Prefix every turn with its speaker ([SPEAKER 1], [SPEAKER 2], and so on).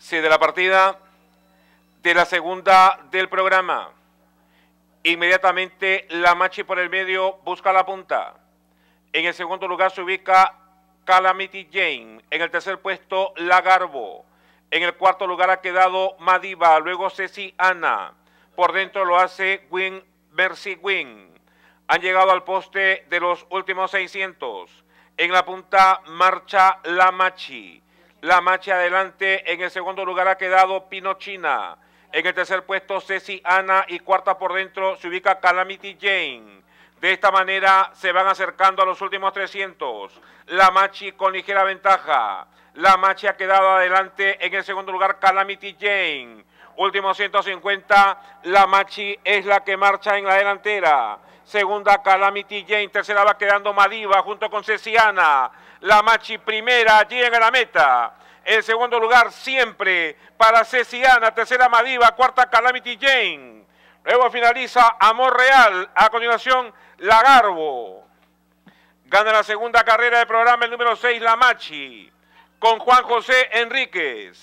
[SPEAKER 1] Sí, de la partida de la segunda del programa. Inmediatamente la machi por el medio busca la punta. En el segundo lugar se ubica Calamity Jane. En el tercer puesto, Lagarbo. En el cuarto lugar ha quedado Madiba, luego Ceci Ana. Por dentro lo hace Win Mercy Win. Han llegado al poste de los últimos 600. En la punta marcha La Machi la Machi adelante. En el segundo lugar ha quedado Pinochina. En el tercer puesto, Ceci Ana. Y cuarta por dentro se ubica Calamity Jane. De esta manera se van acercando a los últimos 300. La Machi con ligera ventaja. La Machi ha quedado adelante. En el segundo lugar, Calamity Jane. Último 150. La Machi es la que marcha en la delantera. Segunda Calamity Jane. Tercera va quedando Madiva junto con Ceciana. La Machi primera llega a la meta. El segundo lugar siempre para Ceciana. Tercera Madiva. Cuarta Calamity Jane. Luego finaliza Amor Real. A continuación, Lagarbo. Gana la segunda carrera del programa el número 6, La Machi. Con Juan José Enríquez.